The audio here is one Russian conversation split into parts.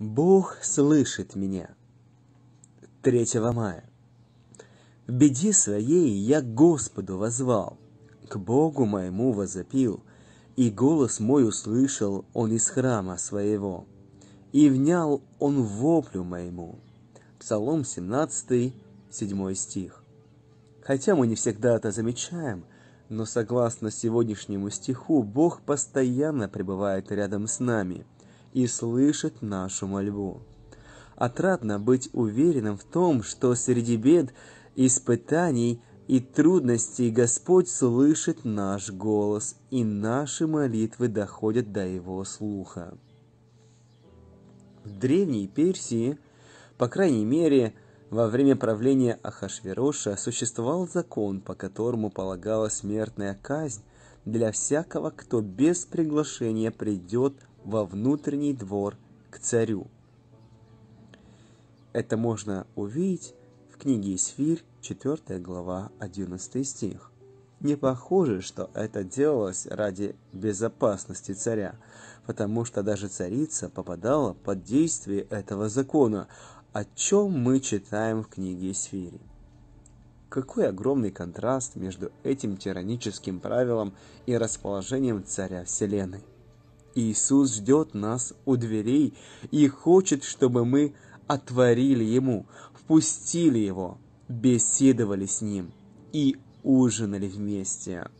Бог слышит меня. 3 мая. В беде своей я к Господу возвал, к Богу моему возопил, и голос мой услышал он из храма своего, и внял он воплю моему. Псалом 17, 7 стих. Хотя мы не всегда это замечаем, но согласно сегодняшнему стиху, Бог постоянно пребывает рядом с нами – и слышит нашу мольбу. Отрадно быть уверенным в том, что среди бед, испытаний и трудностей Господь слышит наш голос, и наши молитвы доходят до Его слуха. В Древней Персии, по крайней мере, во время правления Ахашвероша существовал закон, по которому полагалась смертная казнь для всякого, кто без приглашения придет во внутренний двор к царю. Это можно увидеть в книге Исфирь, 4 глава, 11 стих. Не похоже, что это делалось ради безопасности царя, потому что даже царица попадала под действие этого закона, о чем мы читаем в книге Исфири. Какой огромный контраст между этим тираническим правилом и расположением царя Вселенной. Иисус ждет нас у дверей и хочет, чтобы мы отворили Ему, впустили Его, беседовали с Ним и ужинали вместе.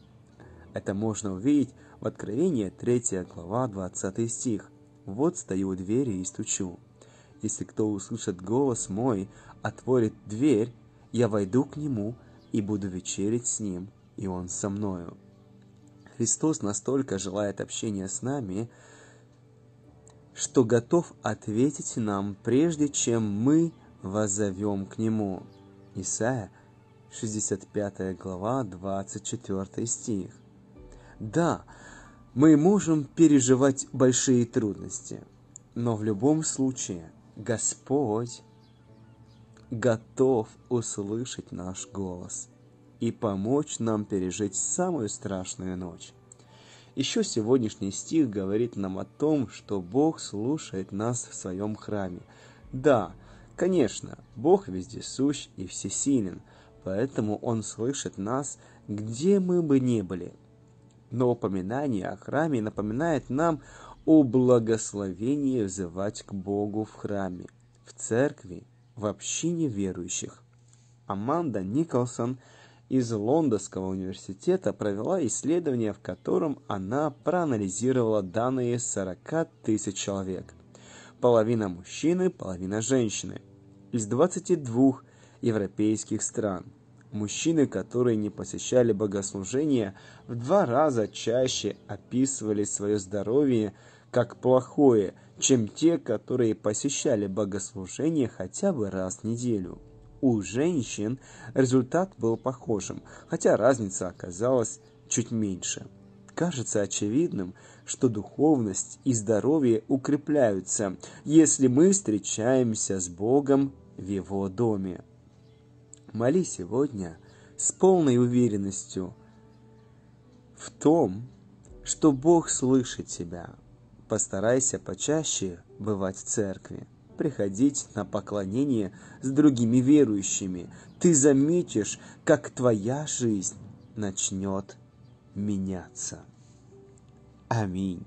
Это можно увидеть в Откровении 3 глава 20 стих. «Вот стою у двери и стучу. Если кто услышит голос мой, отворит дверь, я войду к нему и буду вечерить с ним, и он со мною». Христос настолько желает общения с нами, что готов ответить нам, прежде чем мы возовем к Нему. Исайя, 65 глава, 24 стих. Да, мы можем переживать большие трудности, но в любом случае Господь готов услышать наш голос и помочь нам пережить самую страшную ночь. Еще сегодняшний стих говорит нам о том, что Бог слушает нас в своем храме. Да, конечно, Бог вездесущ и всесилен, поэтому Он слышит нас, где мы бы ни были. Но упоминание о храме напоминает нам о благословении взывать к Богу в храме, в церкви, в общине верующих. Аманда Николсон – из Лондонского университета провела исследование, в котором она проанализировала данные 40 тысяч человек. Половина мужчины, половина женщины. Из 22 европейских стран. Мужчины, которые не посещали богослужения, в два раза чаще описывали свое здоровье как плохое, чем те, которые посещали богослужение хотя бы раз в неделю у женщин результат был похожим, хотя разница оказалась чуть меньше. Кажется очевидным, что духовность и здоровье укрепляются, если мы встречаемся с Богом в Его доме. Моли сегодня с полной уверенностью в том, что Бог слышит тебя. Постарайся почаще бывать в церкви приходить на поклонение с другими верующими. Ты заметишь, как твоя жизнь начнет меняться. Аминь.